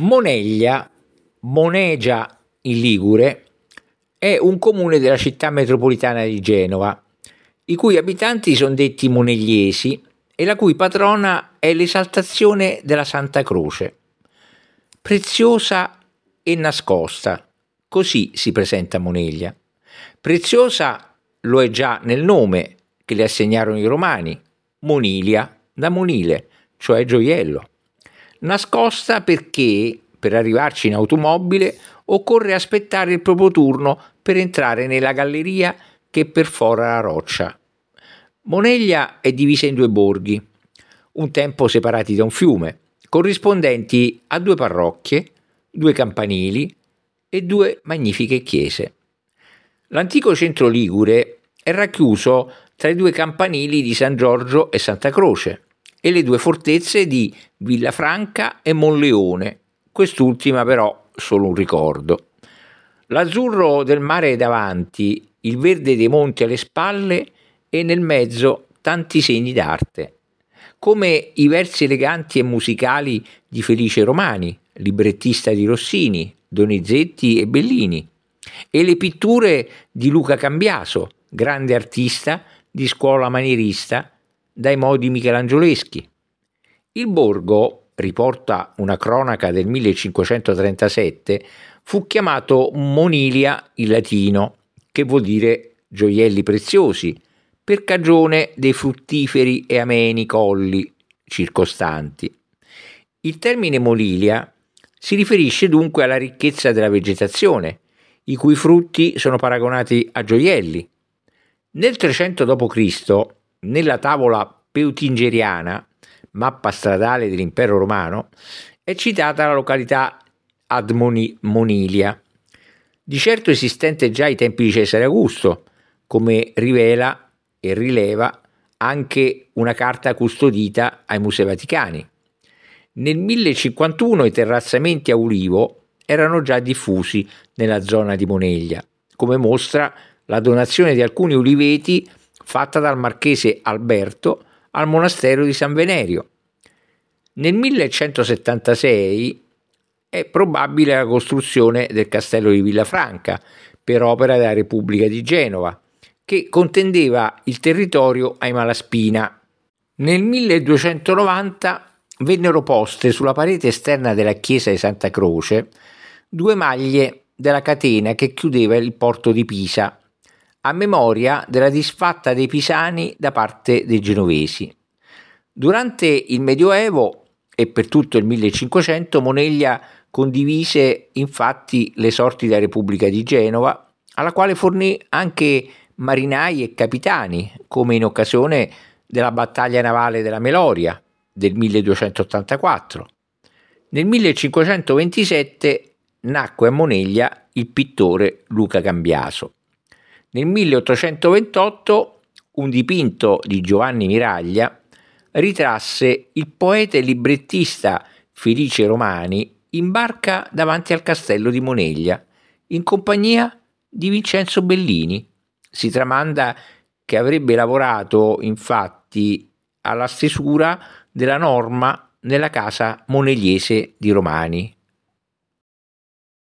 Moneglia, Monegia in Ligure, è un comune della città metropolitana di Genova, i cui abitanti sono detti monegliesi e la cui patrona è l'esaltazione della Santa Croce. Preziosa e nascosta, così si presenta Moneglia. Preziosa lo è già nel nome che le assegnarono i romani, Monilia da Monile, cioè gioiello nascosta perché per arrivarci in automobile occorre aspettare il proprio turno per entrare nella galleria che perfora la roccia. Moneglia è divisa in due borghi, un tempo separati da un fiume, corrispondenti a due parrocchie, due campanili e due magnifiche chiese. L'antico centro ligure è racchiuso tra i due campanili di San Giorgio e Santa Croce, e le due fortezze di Villafranca e Monleone, quest'ultima però solo un ricordo. L'azzurro del mare davanti, il verde dei monti alle spalle e nel mezzo tanti segni d'arte, come i versi eleganti e musicali di Felice Romani, librettista di Rossini, Donizetti e Bellini, e le pitture di Luca Cambiaso, grande artista di scuola manierista dai modi michelangioleschi. Il borgo, riporta una cronaca del 1537, fu chiamato Monilia in latino, che vuol dire gioielli preziosi, per cagione dei fruttiferi e ameni colli circostanti. Il termine Monilia si riferisce dunque alla ricchezza della vegetazione, i cui frutti sono paragonati a gioielli. Nel 300 d.C nella tavola peutingeriana, mappa stradale dell'impero romano, è citata la località Admonilia, di certo esistente già ai tempi di Cesare Augusto, come rivela e rileva anche una carta custodita ai Musei Vaticani. Nel 1051 i terrazzamenti a ulivo erano già diffusi nella zona di Moneglia, come mostra la donazione di alcuni uliveti fatta dal marchese Alberto al monastero di San Venerio. Nel 1176 è probabile la costruzione del castello di Villafranca per opera della Repubblica di Genova, che contendeva il territorio ai Malaspina. Nel 1290 vennero poste sulla parete esterna della chiesa di Santa Croce due maglie della catena che chiudeva il porto di Pisa a memoria della disfatta dei pisani da parte dei genovesi. Durante il Medioevo e per tutto il 1500 Moneglia condivise infatti le sorti della Repubblica di Genova, alla quale fornì anche marinai e capitani, come in occasione della battaglia navale della Meloria del 1284. Nel 1527 nacque a Moneglia il pittore Luca Cambiaso. Nel 1828 un dipinto di Giovanni Miraglia ritrasse il poeta e librettista Felice Romani in barca davanti al castello di Moneglia, in compagnia di Vincenzo Bellini. Si tramanda che avrebbe lavorato infatti alla stesura della norma nella casa monegliese di Romani.